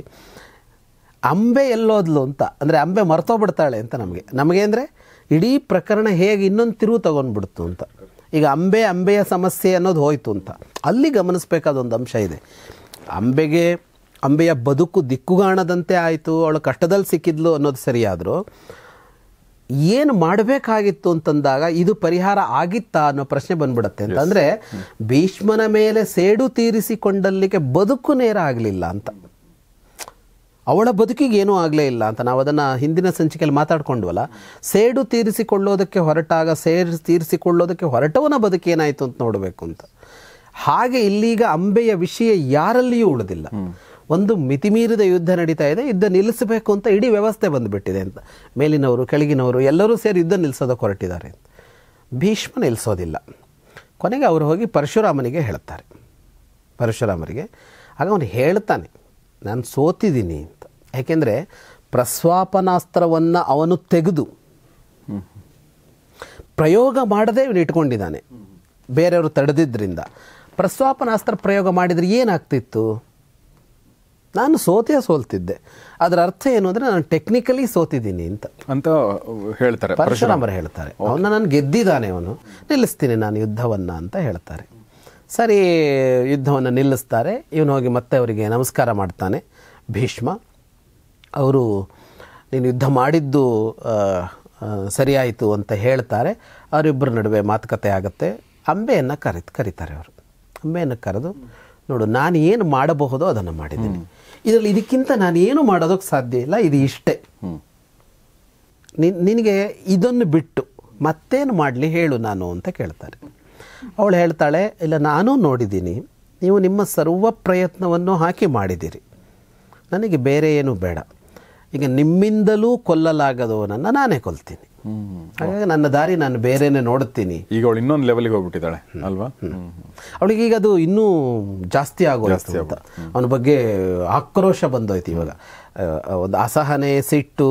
ಅಂಬೆ ಎಲ್ಲೋದ್ಲು ಅಂತ ಅಂದರೆ ಅಂಬೆ ಮರ್ತೋಗ್ಬಿಡ್ತಾಳೆ ಅಂತ ನಮಗೆ ನಮಗೆ ಅಂದರೆ ಇಡೀ ಪ್ರಕರಣ ಹೇಗೆ ಇನ್ನೊಂದು ತಿರುವು ತೊಗೊಂಡ್ಬಿಡ್ತು ಅಂತ ಈಗ ಅಂಬೆ ಅಂಬೆಯ ಸಮಸ್ಯೆ ಅನ್ನೋದು ಹೋಯಿತು ಅಂತ ಅಲ್ಲಿ ಗಮನಿಸಬೇಕಾದ ಒಂದು ಅಂಶ ಇದೆ ಅಂಬೆಗೆ ಅಂಬೆಯ ಬದುಕು ದಿಕ್ಕುಗಾಣದಂತೆ ಆಯಿತು ಅವಳು ಕಷ್ಟದಲ್ಲಿ ಸಿಕ್ಕಿದ್ಲು ಅನ್ನೋದು ಸರಿಯಾದರೂ ಏನು ಮಾಡಬೇಕಾಗಿತ್ತು ಅಂತಂದಾಗ ಇದು ಪರಿಹಾರ ಆಗಿತ್ತಾ ಅನ್ನೋ ಪ್ರಶ್ನೆ ಬಂದ್ಬಿಡುತ್ತೆ ಅಂತಂದ್ರೆ ಭೀಷ್ಮನ ಮೇಲೆ ಸೇಡು ತೀರಿಸಿಕೊಂಡಲ್ಲಿಗೆ ಬದುಕು ನೇರ ಆಗಲಿಲ್ಲ ಅಂತ ಅವಳ ಬದುಕಿಗೆ ಏನೂ ಆಗಲೇ ಇಲ್ಲ ಅಂತ ನಾವು ಅದನ್ನು ಹಿಂದಿನ ಸಂಚಿಕೆಯಲ್ಲಿ ಮಾತಾಡ್ಕೊಂಡ್ವಲ್ಲ ಸೇಡು ತೀರಿಸಿಕೊಳ್ಳೋದಕ್ಕೆ ಹೊರಟಾಗ ಸೇಡು ತೀರಿಸಿಕೊಳ್ಳೋದಕ್ಕೆ ಹೊರಟವನ ಏನಾಯ್ತು ಅಂತ ನೋಡಬೇಕು ಅಂತ ಹಾಗೆ ಇಲ್ಲಿಗ ಅಂಬೆಯ ವಿಷಯ ಯಾರಲ್ಲಿಯೂ ಉಳಿದಿಲ್ಲ ಒಂದು ಮಿತಿಮೀರಿದ ಯುದ್ಧ ನಡೀತಾ ಇದೆ ಯುದ್ಧ ನಿಲ್ಲಿಸಬೇಕು ಅಂತ ಇಡೀ ವ್ಯವಸ್ಥೆ ಬಂದುಬಿಟ್ಟಿದೆ ಅಂತ ಮೇಲಿನವರು ಕೆಳಗಿನವರು ಎಲ್ಲರೂ ಸೇರಿ ಯುದ್ಧ ನಿಲ್ಲಿಸೋದಕ್ಕೆ ಹೊರಟಿದ್ದಾರೆ ಭೀಷ್ಮ ನಿಲ್ಲಿಸೋದಿಲ್ಲ ಕೊನೆಗೆ ಅವರು ಹೋಗಿ ಪರಶುರಾಮನಿಗೆ ಹೇಳ್ತಾರೆ ಪರಶುರಾಮರಿಗೆ ಆಗ ಅವನು ಹೇಳ್ತಾನೆ ನಾನು ಸೋತಿದ್ದೀನಿ ಅಂತ ಯಾಕೆಂದರೆ ಪ್ರಸ್ವಾಪನಾಸ್ತ್ರವನ್ನು ಅವನು ತೆಗೆದು ಪ್ರಯೋಗ ಮಾಡದೆ ಇವನು ಇಟ್ಕೊಂಡಿದ್ದಾನೆ ಬೇರೆಯವರು ತಡೆದಿದ್ದರಿಂದ ಪ್ರಸ್ವಾಪನಾಸ್ತ್ರ ಪ್ರಯೋಗ ಮಾಡಿದರೆ ಏನಾಗ್ತಿತ್ತು ನಾನು ಸೋತೇ ಸೋಲ್ತಿದ್ದೆ ಅದರ ಅರ್ಥ ಏನು ಅಂದರೆ ನಾನು ಟೆಕ್ನಿಕಲಿ ಸೋತಿದ್ದೀನಿ ಅಂತ ಅಂತ ಹೇಳ್ತಾರೆ ಪರಶುರಾಮರು ಹೇಳ್ತಾರೆ ಅವನ ನಾನು ಗೆದ್ದಿದ್ದಾನೆ ಅವನು ನಿಲ್ಲಿಸ್ತೀನಿ ನಾನು ಯುದ್ಧವನ್ನು ಅಂತ ಹೇಳ್ತಾರೆ ಸರಿ ಯುದ್ಧವನ್ನು ನಿಲ್ಲಿಸ್ತಾರೆ ಇವನು ಹೋಗಿ ಮತ್ತೆ ಅವರಿಗೆ ನಮಸ್ಕಾರ ಮಾಡ್ತಾನೆ ಭೀಷ್ಮ ಅವರು ನೀನು ಯುದ್ಧ ಮಾಡಿದ್ದು ಸರಿಯಾಯಿತು ಅಂತ ಹೇಳ್ತಾರೆ ಅವರಿಬ್ಬರ ನಡುವೆ ಮಾತುಕತೆ ಆಗುತ್ತೆ ಅಂಬೆಯನ್ನು ಕರಿ ಕರೀತಾರೆ ಅವರು ಅಂಬೆಯನ್ನು ಕರೆದು ನೋಡು ನಾನು ಏನು ಮಾಡಬಹುದೋ ಅದನ್ನು ಮಾಡಿದ್ದೀನಿ ಇದರಲ್ಲಿ ಇದಕ್ಕಿಂತ ನಾನೇನು ಮಾಡೋದಕ್ಕೆ ಸಾಧ್ಯ ಇಲ್ಲ ಇದು ಇಷ್ಟೇ ನಿನಗೆ ಇದನ್ನು ಬಿಟ್ಟು ಮತ್ತೇನು ಮಾಡಲಿ ಹೇಳು ನಾನು ಅಂತ ಕೇಳ್ತಾರೆ ಅವಳು ಹೇಳ್ತಾಳೆ ಇಲ್ಲ ನಾನು ನೋಡಿದ್ದೀನಿ ನೀವು ನಿಮ್ಮ ಸರ್ವ ಪ್ರಯತ್ನವನ್ನು ಹಾಕಿ ಮಾಡಿದ್ದೀರಿ ನನಗೆ ಬೇರೆ ಏನೂ ಬೇಡ ಈಗ ನಿಮ್ಮಿಂದಲೂ ಕೊಲ್ಲಲಾಗದವನನ್ನು ನಾನೇ ಕೊಲ್ತೀನಿ ಹಾಗಾಗಿ ನನ್ನ ದಾರಿ ನಾನು ಬೇರೆನೆ ನೋಡುತ್ತೀನಿ ಈಗ ಅವಳು ಇನ್ನೊಂದು ಲೆವೆಲ್ಗೆ ಹೋಗ್ಬಿಟ್ಟಿದ್ದಾಳೆ ಅಲ್ವಾ ಅವಳಿಗೆ ಈಗ ಅದು ಇನ್ನೂ ಜಾಸ್ತಿ ಆಗೋ ಅಂತ ಅವನ ಬಗ್ಗೆ ಆಕ್ರೋಶ ಬಂದೋಯ್ತು ಇವಾಗ ಒಂದು ಅಸಹನೆ ಸಿಟ್ಟು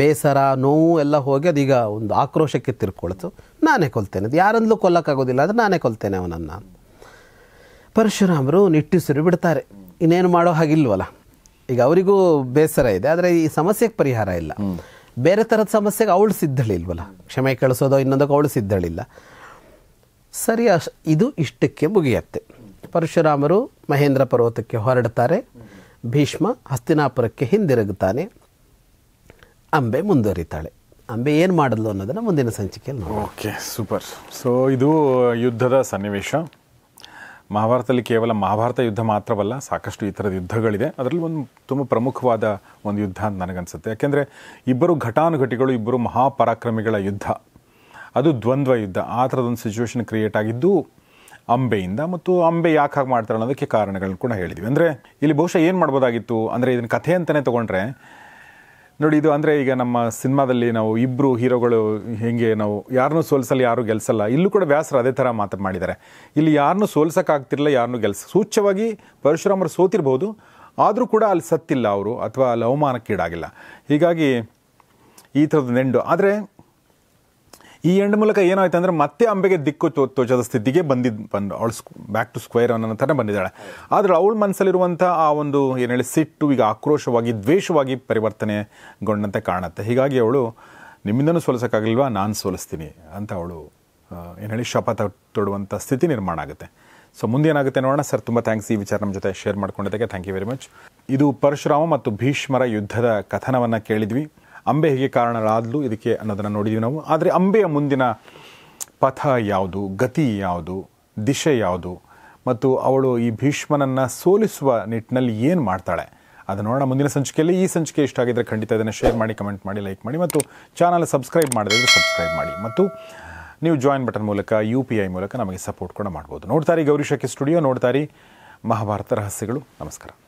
ಬೇಸರ ನೋವು ಎಲ್ಲ ಹೋಗಿ ಅದೀಗ ಒಂದು ಆಕ್ರೋಶಕ್ಕೆ ತಿರ್ಕೊಳ್ತು ನಾನೇ ಕೊಲ್ತೇನೆ ಅದು ಯಾರಂದ್ಲೂ ಕೊಲ್ಲಕ್ಕಾಗೋದಿಲ್ಲ ಆದರೆ ನಾನೇ ಕೊಲ್ತೇನೆ ಅವನನ್ನು ಪರಶುರಾಮರು ನಿಟ್ಟುಸಿರು ಬಿಡ್ತಾರೆ ಇನ್ನೇನು ಮಾಡೋ ಹಾಗಿಲ್ವಲ್ಲ ಈಗ ಅವರಿಗೂ ಬೇಸರ ಇದೆ ಆದರೆ ಈ ಸಮಸ್ಯೆಗೆ ಪರಿಹಾರ ಇಲ್ಲ ಬೇರೆ ಥರದ ಸಮಸ್ಯೆಗೆ ಅವಳು ಸಿದ್ಧಳಿಲ್ವಲ್ಲ ಕ್ಷಮೆ ಕಳಿಸೋದೋ ಇನ್ನೊಂದಕ್ಕೆ ಅವಳು ಸಿದ್ಧಳಿಲ್ಲ ಸರಿ ಇದು ಇಷ್ಟಕ್ಕೆ ಮುಗಿಯತ್ತೆ ಪರಶುರಾಮರು ಮಹೇಂದ್ರ ಪರ್ವತಕ್ಕೆ ಹೊರಡ್ತಾರೆ ಭೀಷ್ಮ ಹಸ್ತಿನಾಪುರಕ್ಕೆ ಹಿಂದಿರುಗುತ್ತಾನೆ ಅಂಬೆ ಮುಂದುವರಿತಾಳೆ ಅಂಬೆ ಏನು ಮಾಡಿದ್ಲು ಅನ್ನೋದನ್ನು ಮುಂದಿನ ಸಂಚಿಕೆಯಲ್ಲಿ ಓಕೆ ಸೂಪರ್ ಸೊ ಇದು ಯುದ್ಧದ ಸನ್ನಿವೇಶ ಮಹಾಭಾರತದಲ್ಲಿ ಕೇವಲ ಮಹಾಭಾರತ ಯುದ್ಧ ಮಾತ್ರವಲ್ಲ ಸಾಕಷ್ಟು ಈ ಥರದ ಯುದ್ಧಗಳಿದೆ ಅದರಲ್ಲಿ ಒಂದು ತುಂಬ ಪ್ರಮುಖವಾದ ಒಂದು ಯುದ್ಧ ಅಂತ ನನಗನ್ಸುತ್ತೆ ಯಾಕೆಂದರೆ ಇಬ್ಬರು ಘಟಾನುಘಟಿಗಳು ಇಬ್ಬರು ಮಹಾಪರಾಕ್ರಮಿಗಳ ಯುದ್ಧ ಅದು ದ್ವಂದ್ವ ಯುದ್ಧ ಆ ಥರದೊಂದು ಸಿಚುವೇಶನ್ ಕ್ರಿಯೇಟ್ ಆಗಿದ್ದು ಅಂಬೆಯಿಂದ ಮತ್ತು ಅಂಬೆ ಯಾಕೆ ಹಾಗೆ ಮಾಡ್ತಾರೆ ಅನ್ನೋದಕ್ಕೆ ಕಾರಣಗಳನ್ನ ಕೂಡ ಹೇಳಿದ್ವಿ ಅಂದರೆ ಇಲ್ಲಿ ಬಹುಶಃ ಏನು ಮಾಡ್ಬೋದಾಗಿತ್ತು ಅಂದರೆ ಇದನ್ನು ಕಥೆ ಅಂತಲೇ ತೊಗೊಂಡ್ರೆ ನೋಡಿ ಇದು ಅಂದರೆ ಈಗ ನಮ್ಮ ಸಿನಿಮಾದಲ್ಲಿ ನಾವು ಇಬ್ಬರು ಹೀರೋಗಳು ಹೇಗೆ ನಾವು ಯಾರನ್ನೂ ಸೋಲಿಸಲ್ಲ ಯಾರೂ ಗೆಲ್ಸಲ್ಲ ಇಲ್ಲೂ ಕೂಡ ವ್ಯಾಸರು ಅದೇ ಥರ ಮಾತು ಮಾಡಿದ್ದಾರೆ ಇಲ್ಲಿ ಯಾರನ್ನೂ ಸೋಲ್ಸೋಕ್ಕಾಗ್ತಿರಲಿಲ್ಲ ಯಾರನ್ನೂ ಗೆಲ್ಸ ಸೂಚ್ಯವಾಗಿ ಪರಶುರಾಮರು ಸೋತಿರ್ಬೋದು ಆದರೂ ಕೂಡ ಅಲ್ಲಿ ಸತ್ತಿಲ್ಲ ಅವರು ಅಥವಾ ಅಲ್ಲಿ ಅವಮಾನಕ್ಕೀಡಾಗಿಲ್ಲ ಹೀಗಾಗಿ ಈ ಥರದ ನೆಂಡು ಆದರೆ ಈ ಎಂಡ್ ಮೂಲಕ ಏನಾಯ್ತು ಅಂದ್ರೆ ಮತ್ತೆ ಅಂಬೆಗೆ ದಿಕ್ಕು ತೋಚದ ಸ್ಥಿತಿಗೆ ಬಂದಿದ್ ಬಂದು ಅವಳು ಬ್ಯಾಕ್ ಟು ಸ್ಕ್ವೇರ್ ಅನ್ನೋ ಥರ ಬಂದಿದ್ದಾಳೆ ಆದ್ರೆ ಅವಳ ಮನಸ್ಸಲ್ಲಿರುವಂತಹ ಆ ಒಂದು ಏನ್ ಹೇಳಿ ಸಿಟ್ಟು ಈಗ ಆಕ್ರೋಶವಾಗಿ ದ್ವೇಷವಾಗಿ ಪರಿವರ್ತನೆಗೊಂಡಂತೆ ಕಾಣುತ್ತೆ ಹೀಗಾಗಿ ಅವಳು ನಿಮ್ಮಿಂದನೂ ಸೋಲಿಸೋಕ್ಕಾಗಲಿಲ್ವಾ ನಾನು ಸೋಲಿಸ್ತೀನಿ ಅಂತ ಅವಳು ಏನ್ ಹೇಳಿ ಶಪಥ ತೊಡುವಂಥ ಸ್ಥಿತಿ ನಿರ್ಮಾಣ ಆಗುತ್ತೆ ಸೊ ಮುಂದೇನಾಗುತ್ತೆ ನೋಡೋಣ ಸರ್ ತುಂಬ ಥ್ಯಾಂಕ್ಸ್ ಈ ವಿಚಾರ ನಮ್ಮ ಜೊತೆ ಶೇರ್ ಮಾಡ್ಕೊಂಡಿದ್ದಕ್ಕೆ ಥ್ಯಾಂಕ್ ಯು ವೆರಿ ಮಚ್ ಇದು ಪರಶುರಾಮ ಮತ್ತು ಭೀಷ್ಮರ ಯುದ್ಧದ ಕಥನವನ್ನು ಕೇಳಿದ್ವಿ ಅಂಬೆ ಹೇಗೆ ಕಾರಣರಾದ್ಲು ಇದಕ್ಕೆ ಅನ್ನೋದನ್ನು ನೋಡಿದ್ವಿ ನಾವು ಆದರೆ ಅಂಬೆಯ ಮುಂದಿನ ಪಥ ಯಾವುದು ಗತಿ ಯಾವುದು ದಿಶೆ ಯಾವುದು ಮತ್ತು ಅವಳು ಈ ಭೀಷ್ಮನನ್ನು ಸೋಲಿಸುವ ನಿಟ್ಟಿನಲ್ಲಿ ಏನು ಮಾಡ್ತಾಳೆ ಅದು ನೋಡೋಣ ಮುಂದಿನ ಸಂಚಿಕೆಯಲ್ಲಿ ಈ ಸಂಚಿಕೆ ಇಷ್ಟ ಆಗಿದ್ದರೆ ಖಂಡಿತ ಇದನ್ನು ಶೇರ್ ಮಾಡಿ ಕಮೆಂಟ್ ಮಾಡಿ ಲೈಕ್ ಮಾಡಿ ಮತ್ತು ಚಾನಲ್ ಸಬ್ಸ್ಕ್ರೈಬ್ ಮಾಡಿದ್ರೆ ಸಬ್ಸ್ಕ್ರೈಬ್ ಮಾಡಿ ಮತ್ತು ನೀವು ಜಾಯಿನ್ ಬಟನ್ ಮೂಲಕ ಯು ಪಿ ಐ ಮೂಲಕ ನಮಗೆ ಸಪೋರ್ಟ್ ಕೂಡ ಮಾಡ್ಬೋದು ನೋಡ್ತಾರೆ ಗೌರಿಶಕ್ಕೆ ಸ್ಟುಡಿಯೋ ನೋಡ್ತಾರೆ ಮಹಾಭಾರತ ರಹಸ್ಯಗಳು ನಮಸ್ಕಾರ